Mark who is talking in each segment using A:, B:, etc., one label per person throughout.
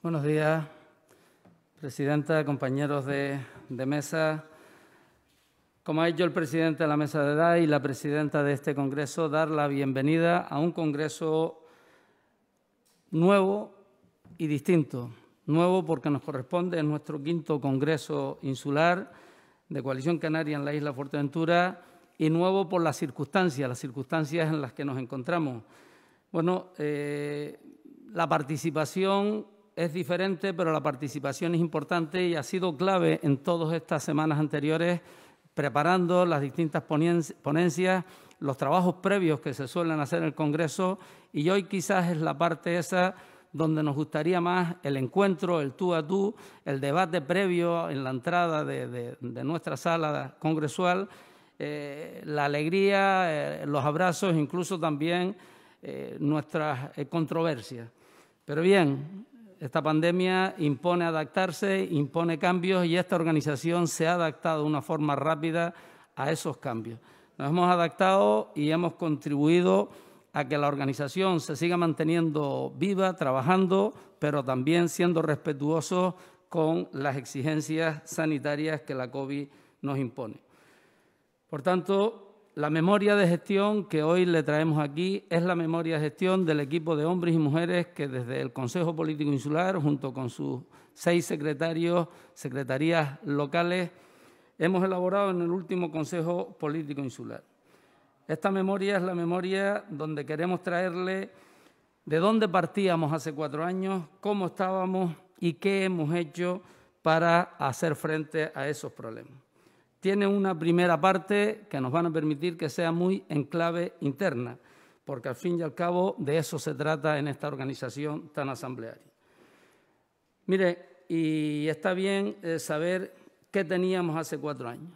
A: Buenos días, Presidenta, compañeros de, mesa. Como ha hecho el presidente de la mesa de edad y la presidenta de este Congreso, dar la bienvenida a un Congreso nuevo y distinto. Nuevo porque nos corresponde en nuestro quinto Congreso Insular de Coalición Canaria en la isla Fuerteventura y nuevo por las circunstancias, las circunstancias en las que nos encontramos. Bueno, eh, la participación es diferente, pero la participación es importante y ha sido clave en todas estas semanas anteriores, preparando las distintas ponencias, los trabajos previos que se suelen hacer en el Congreso y hoy quizás es la parte esa donde nos gustaría más el encuentro, el tú a tú, el debate previo en la entrada de, nuestra sala congresual, eh, la alegría, eh, los abrazos, incluso también eh, nuestras controversias. Pero bien, esta pandemia impone adaptarse, impone cambios y esta organización se ha adaptado de una forma rápida a esos cambios. Nos hemos adaptado y hemos contribuido a que la organización se siga manteniendo viva, trabajando, pero también siendo respetuoso con las exigencias sanitarias que la COVID nos impone. Por tanto, la memoria de gestión que hoy le traemos aquí es la memoria de gestión del equipo de hombres y mujeres que desde el Consejo Político Insular, junto con sus seis secretarios, secretarías locales, hemos elaborado en el último Consejo Político Insular. Esta memoria es la memoria donde queremos traerle de dónde partíamos hace cuatro años, cómo estábamos y qué hemos hecho para hacer frente a esos problemas tiene una primera parte que nos van a permitir que sea muy en clave interna, porque al fin y al cabo de eso se trata en esta organización tan asamblearia. Mire, y está bien eh, saber qué teníamos hace cuatro años.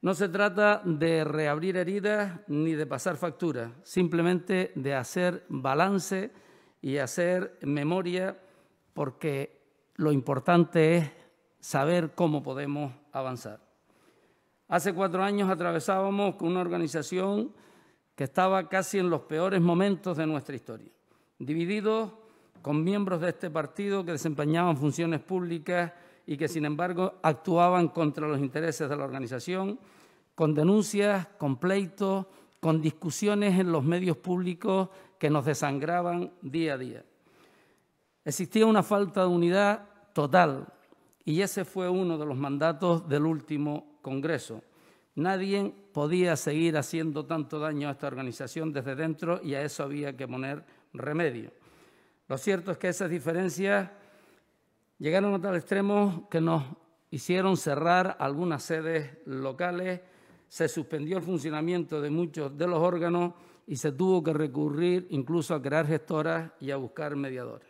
A: No se trata de reabrir heridas ni de pasar facturas, simplemente de hacer balance y hacer memoria, porque lo importante es saber cómo podemos avanzar. Hace cuatro años atravesábamos con una organización que estaba casi en los peores momentos de nuestra historia, divididos con miembros de este partido que desempeñaban funciones públicas y que sin embargo actuaban contra los intereses de la organización, con denuncias, con pleitos, con discusiones en los medios públicos que nos desangraban día a día. Existía una falta de unidad total y ese fue uno de los mandatos del último Congreso. Nadie podía seguir haciendo tanto daño a esta organización desde dentro y a eso había que poner remedio. Lo cierto es que esas diferencias llegaron a tal extremo que nos hicieron cerrar algunas sedes locales, se suspendió el funcionamiento de muchos de los órganos y se tuvo que recurrir incluso a crear gestoras y a buscar mediadores.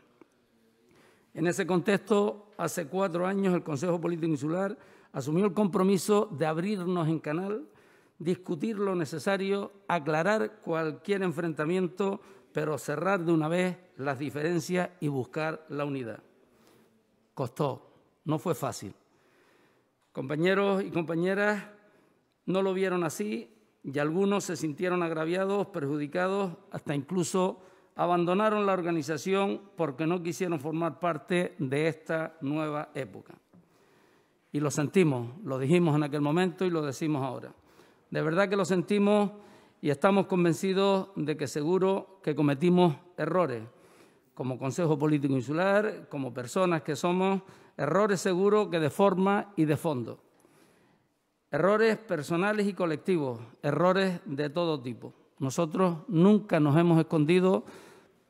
A: En ese contexto, hace cuatro años el Consejo Político Insular Asumió el compromiso de abrirnos en canal, discutir lo necesario, aclarar cualquier enfrentamiento, pero cerrar de una vez las diferencias y buscar la unidad. Costó, no fue fácil. Compañeros y compañeras no lo vieron así y algunos se sintieron agraviados, perjudicados, hasta incluso abandonaron la organización porque no quisieron formar parte de esta nueva época. Y lo sentimos, lo dijimos en aquel momento y lo decimos ahora. De verdad que lo sentimos y estamos convencidos de que seguro que cometimos errores, como Consejo Político Insular, como personas que somos, errores seguros que de forma y de fondo. Errores personales y colectivos, errores de todo tipo. Nosotros nunca nos hemos escondido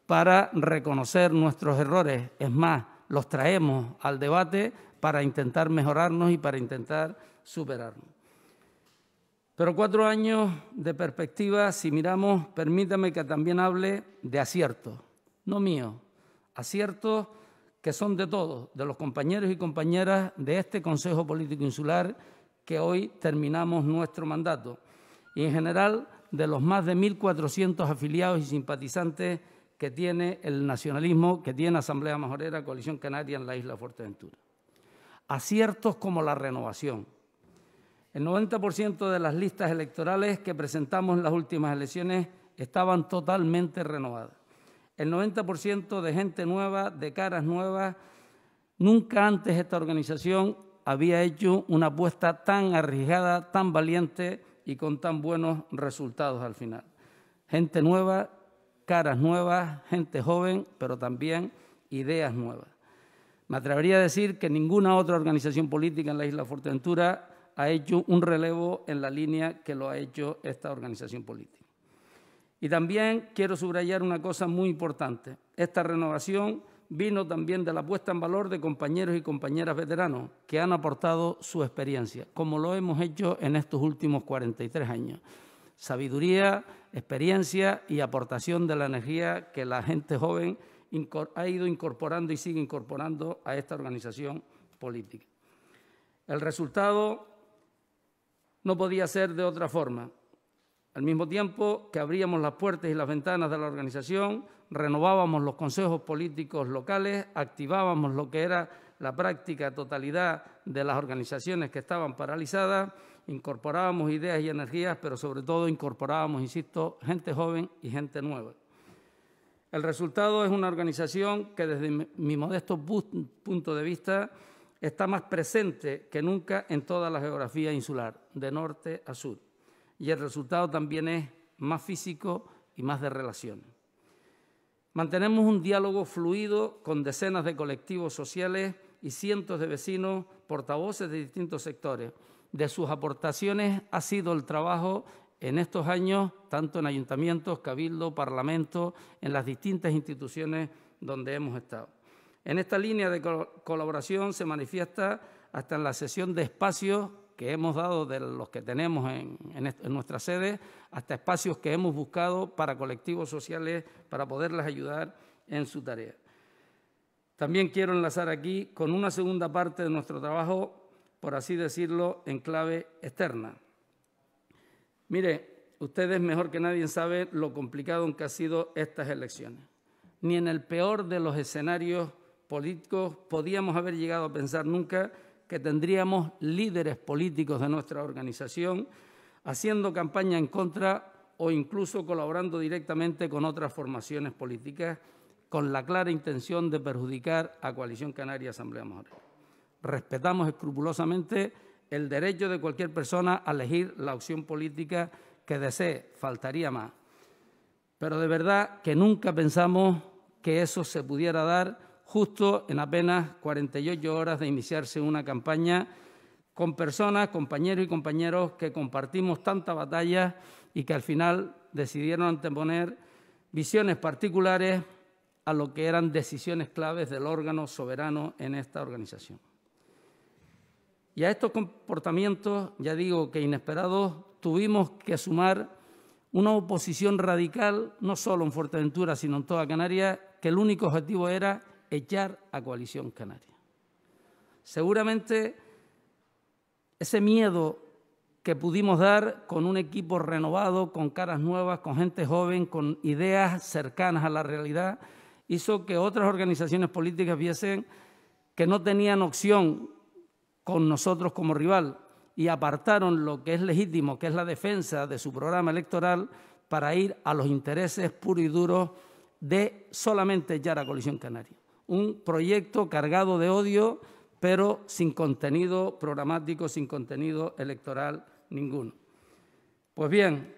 A: para reconocer nuestros errores. Es más, los traemos al debate para intentar mejorarnos y para intentar superarnos. Pero cuatro años de perspectiva, si miramos, permítame que también hable de aciertos, no mío, aciertos que son de todos, de los compañeros y compañeras de este Consejo Político Insular que hoy terminamos nuestro mandato, y en general de los más de 1.400 afiliados y simpatizantes que tiene el nacionalismo, que tiene Asamblea Majorera, Coalición Canaria en la isla Fuerteventura aciertos como la renovación. El 90% de las listas electorales que presentamos en las últimas elecciones estaban totalmente renovadas. El 90% de gente nueva, de caras nuevas, nunca antes esta organización había hecho una apuesta tan arriesgada, tan valiente y con tan buenos resultados al final. Gente nueva, caras nuevas, gente joven, pero también ideas nuevas. Me atrevería a decir que ninguna otra organización política en la isla de Fuerteventura ha hecho un relevo en la línea que lo ha hecho esta organización política. Y también quiero subrayar una cosa muy importante. Esta renovación vino también de la puesta en valor de compañeros y compañeras veteranos que han aportado su experiencia, como lo hemos hecho en estos últimos 43 años. Sabiduría, experiencia y aportación de la energía que la gente joven ha ido incorporando y sigue incorporando a esta organización política. El resultado no podía ser de otra forma. Al mismo tiempo que abríamos las puertas y las ventanas de la organización, renovábamos los consejos políticos locales, activábamos lo que era la práctica totalidad de las organizaciones que estaban paralizadas, incorporábamos ideas y energías, pero sobre todo incorporábamos, insisto, gente joven y gente nueva. El resultado es una organización que desde mi modesto punto de vista está más presente que nunca en toda la geografía insular, de norte a sur. Y el resultado también es más físico y más de relaciones. Mantenemos un diálogo fluido con decenas de colectivos sociales y cientos de vecinos, portavoces de distintos sectores. De sus aportaciones ha sido el trabajo en estos años, tanto en ayuntamientos, cabildo, parlamento, en las distintas instituciones donde hemos estado. En esta línea de colaboración se manifiesta hasta en la sesión de espacios que hemos dado de los que tenemos en, en nuestra sede, hasta espacios que hemos buscado para colectivos sociales para poderles ayudar en su tarea. También quiero enlazar aquí con una segunda parte de nuestro trabajo, por así decirlo, en clave externa. Mire, ustedes mejor que nadie saben lo complicado que han sido estas elecciones. Ni en el peor de los escenarios políticos podíamos haber llegado a pensar nunca que tendríamos líderes políticos de nuestra organización haciendo campaña en contra o incluso colaborando directamente con otras formaciones políticas con la clara intención de perjudicar a Coalición Canaria Asamblea Mujer. Respetamos escrupulosamente el derecho de cualquier persona a elegir la opción política que desee, faltaría más. Pero de verdad que nunca pensamos que eso se pudiera dar justo en apenas 48 horas de iniciarse una campaña con personas, compañeros y compañeros que compartimos tanta batalla y que al final decidieron anteponer visiones particulares a lo que eran decisiones claves del órgano soberano en esta organización. Y a estos comportamientos, ya digo que inesperados, tuvimos que sumar una oposición radical, no solo en Fuerteventura, sino en toda Canarias, que el único objetivo era echar a coalición canaria. Seguramente ese miedo que pudimos dar con un equipo renovado, con caras nuevas, con gente joven, con ideas cercanas a la realidad, hizo que otras organizaciones políticas viesen que no tenían opción con nosotros como rival y apartaron lo que es legítimo, que es la defensa de su programa electoral, para ir a los intereses puros y duros de solamente ya la coalición canaria. Un proyecto cargado de odio, pero sin contenido programático, sin contenido electoral ninguno. Pues bien,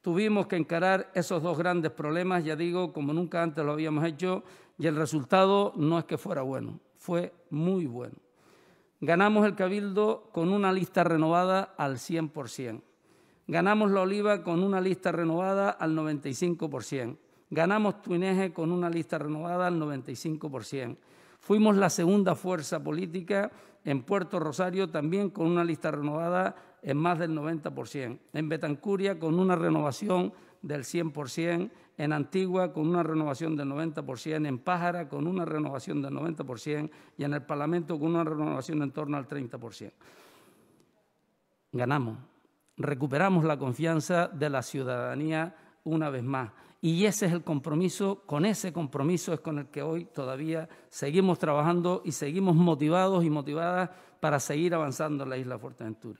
A: tuvimos que encarar esos dos grandes problemas, ya digo, como nunca antes lo habíamos hecho, y el resultado no es que fuera bueno, fue muy bueno. Ganamos el Cabildo con una lista renovada al 100%. Ganamos la Oliva con una lista renovada al 95%. Ganamos Tuineje con una lista renovada al 95%. Fuimos la segunda fuerza política en Puerto Rosario también con una lista renovada en más del 90%. En Betancuria con una renovación del 100%, en Antigua con una renovación del 90%, en Pájara con una renovación del 90% y en el Parlamento con una renovación en torno al 30%. Ganamos, recuperamos la confianza de la ciudadanía una vez más. Y ese es el compromiso, con ese compromiso es con el que hoy todavía seguimos trabajando y seguimos motivados y motivadas para seguir avanzando en la isla Fuerteventura.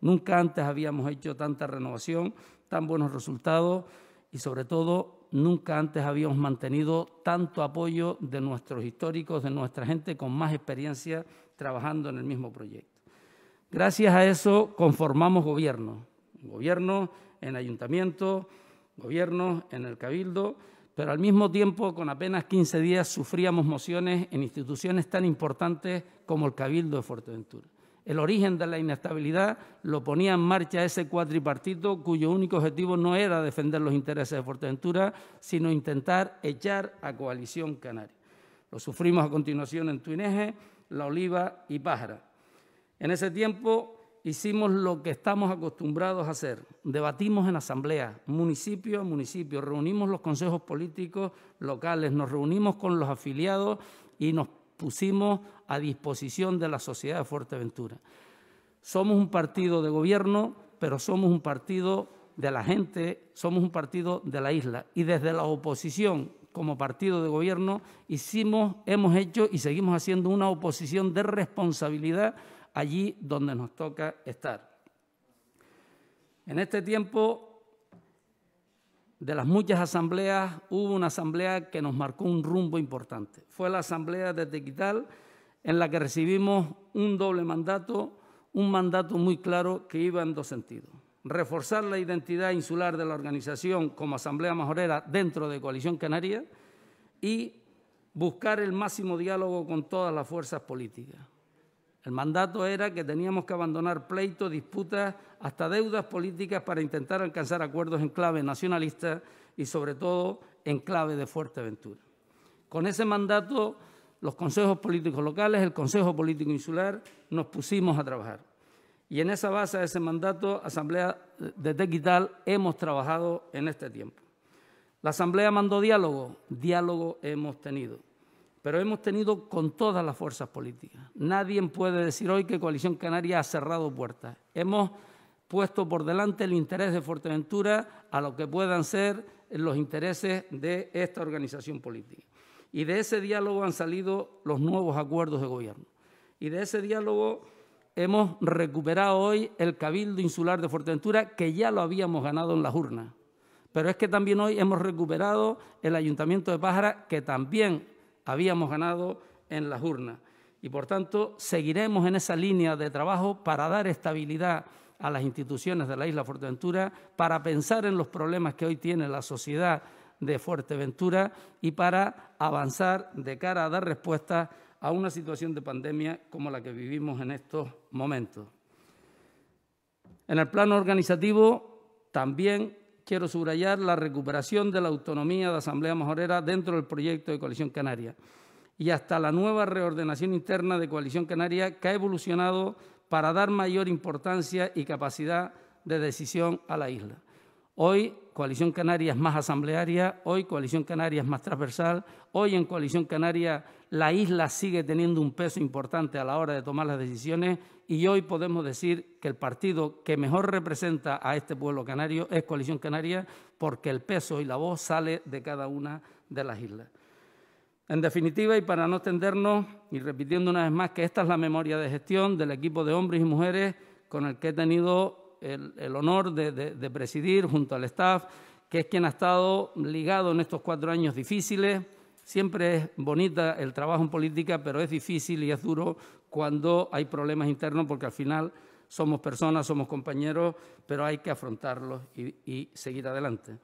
A: Nunca antes habíamos hecho tanta renovación, tan buenos resultados y sobre todo nunca antes habíamos mantenido tanto apoyo de nuestros históricos, de nuestra gente con más experiencia trabajando en el mismo proyecto. Gracias a eso conformamos gobierno, gobierno en ayuntamiento, gobierno en el cabildo, pero al mismo tiempo con apenas 15 días sufríamos mociones en instituciones tan importantes como el cabildo de Fuerteventura el origen de la inestabilidad lo ponía en marcha ese cuatripartito cuyo único objetivo no era defender los intereses de Fuerteventura, sino intentar echar a coalición canaria. Lo sufrimos a continuación en Tuineje, La Oliva y Pájara. En ese tiempo hicimos lo que estamos acostumbrados a hacer. Debatimos en asamblea, municipio a municipio, reunimos los consejos políticos locales, nos reunimos con los afiliados y nos pusimos a disposición de la sociedad de Fuerteventura. Somos un partido de gobierno, pero somos un partido de la gente, somos un partido de la isla. Y desde la oposición, como partido de gobierno, hicimos, hemos hecho y seguimos haciendo una oposición de responsabilidad allí donde nos toca estar. En este tiempo de las muchas asambleas, hubo una asamblea que nos marcó un rumbo importante. Fue la asamblea de Tequital, en la que recibimos un doble mandato, un mandato muy claro que iba en dos sentidos. Reforzar la identidad insular de la organización como Asamblea Majorera dentro de Coalición Canaria y buscar el máximo diálogo con todas las fuerzas políticas. El mandato era que teníamos que abandonar pleitos, disputas, hasta deudas políticas para intentar alcanzar acuerdos en clave nacionalista y sobre todo en clave de fuerte Fuerteventura. Con ese mandato, los consejos políticos locales, el Consejo Político Insular, nos pusimos a trabajar. Y en esa base de ese mandato, Asamblea de Tequital, hemos trabajado en este tiempo. La Asamblea mandó diálogo, diálogo hemos tenido pero hemos tenido con todas las fuerzas políticas. Nadie puede decir hoy que Coalición Canaria ha cerrado puertas. Hemos puesto por delante el interés de Fuerteventura a lo que puedan ser los intereses de esta organización política. Y de ese diálogo han salido los nuevos acuerdos de gobierno. Y de ese diálogo hemos recuperado hoy el Cabildo Insular de Fuerteventura, que ya lo habíamos ganado en las urnas. Pero es que también hoy hemos recuperado el Ayuntamiento de Pájara, que también habíamos ganado en las urnas. Y por tanto, seguiremos en esa línea de trabajo para dar estabilidad a las instituciones de la isla Fuerteventura, para pensar en los problemas que hoy tiene la sociedad de Fuerteventura y para avanzar de cara a dar respuesta a una situación de pandemia como la que vivimos en estos momentos. En el plano organizativo, también quiero subrayar la recuperación de la autonomía de Asamblea Majorera dentro del proyecto de Coalición Canaria y hasta la nueva reordenación interna de Coalición Canaria que ha evolucionado para dar mayor importancia y capacidad de decisión a la isla. Hoy Coalición Canaria es más asamblearia, hoy Coalición Canaria es más transversal, hoy en Coalición Canaria la isla sigue teniendo un peso importante a la hora de tomar las decisiones y hoy podemos decir que el partido que mejor representa a este pueblo canario es Coalición Canaria porque el peso y la voz sale de cada una de las islas. En definitiva, y para no tendernos y repitiendo una vez más que esta es la memoria de gestión del equipo de hombres y mujeres con el que he tenido el, honor de, presidir junto al staff, que es quien ha estado ligado en estos cuatro años difíciles. Siempre es bonita el trabajo en política, pero es difícil y es duro cuando hay problemas internos, porque al final somos personas, somos compañeros, pero hay que afrontarlos y, y seguir adelante.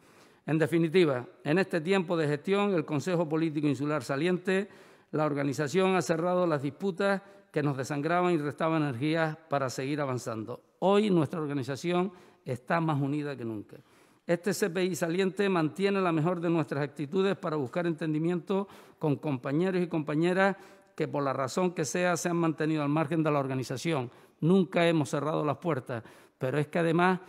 A: En definitiva, en este tiempo de gestión, el Consejo Político Insular Saliente, la organización ha cerrado las disputas que nos desangraban y restaban energías para seguir avanzando. Hoy nuestra organización está más unida que nunca. Este CPI saliente mantiene la mejor de nuestras actitudes para buscar entendimiento con compañeros y compañeras que por la razón que sea se han mantenido al margen de la organización. Nunca hemos cerrado las puertas, pero es que además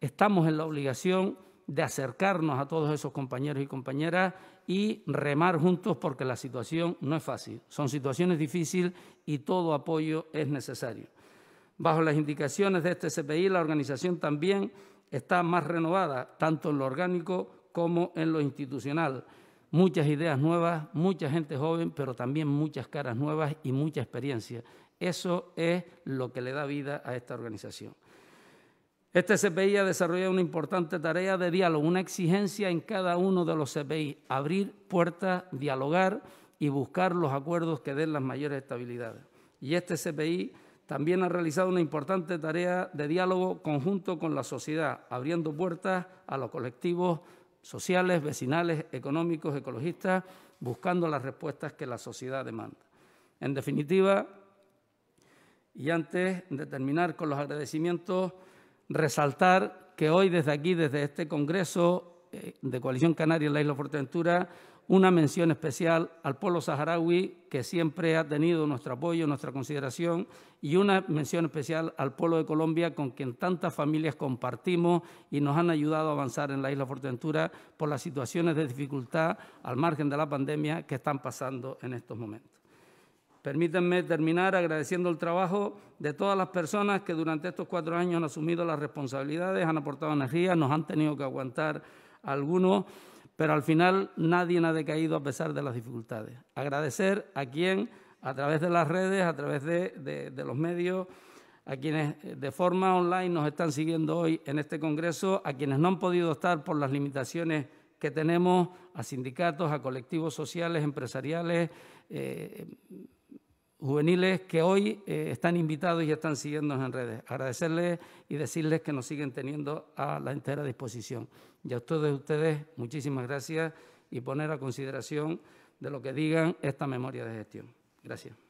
A: estamos en la obligación de acercarnos a todos esos compañeros y compañeras y remar juntos porque la situación no es fácil. Son situaciones difíciles y todo apoyo es necesario. Bajo las indicaciones de este CPI, la organización también está más renovada, tanto en lo orgánico como en lo institucional. Muchas ideas nuevas, mucha gente joven, pero también muchas caras nuevas y mucha experiencia. Eso es lo que le da vida a esta organización. Este CPI ha desarrollado una importante tarea de diálogo, una exigencia en cada uno de los CPI, abrir puertas, dialogar y buscar los acuerdos que den las mayores estabilidades. Y este CPI también ha realizado una importante tarea de diálogo conjunto con la sociedad, abriendo puertas a los colectivos sociales, vecinales, económicos, ecologistas, buscando las respuestas que la sociedad demanda. En definitiva, y antes de terminar con los agradecimientos, resaltar que hoy desde aquí, desde este Congreso eh, de Coalición Canaria en la Isla Fuerteventura, una mención especial al pueblo saharaui que siempre ha tenido nuestro apoyo, y nuestra consideración y una mención especial al pueblo de Colombia con quien tantas familias compartimos y nos han ayudado a avanzar en la isla Fortentura por las situaciones de dificultad al margen de la pandemia que están pasando en estos momentos. Permítanme terminar agradeciendo el trabajo de todas las personas que durante estos cuatro años han asumido las responsabilidades, han aportado energía, nos han tenido que aguantar algunos pero al final nadie ha decaído a pesar de las dificultades. Agradecer a quien, a través de las redes, a través de, los medios, a quienes de forma online nos están siguiendo hoy en este Congreso, a quienes no han podido estar por las limitaciones que tenemos, a sindicatos, a colectivos sociales, empresariales, eh, juveniles que hoy eh, están invitados y están siguiéndonos en redes. Agradecerles y decirles que nos siguen teniendo a la entera disposición. Y a todos ustedes, muchísimas gracias y poner a consideración de lo que digan esta memoria de gestión. Gracias.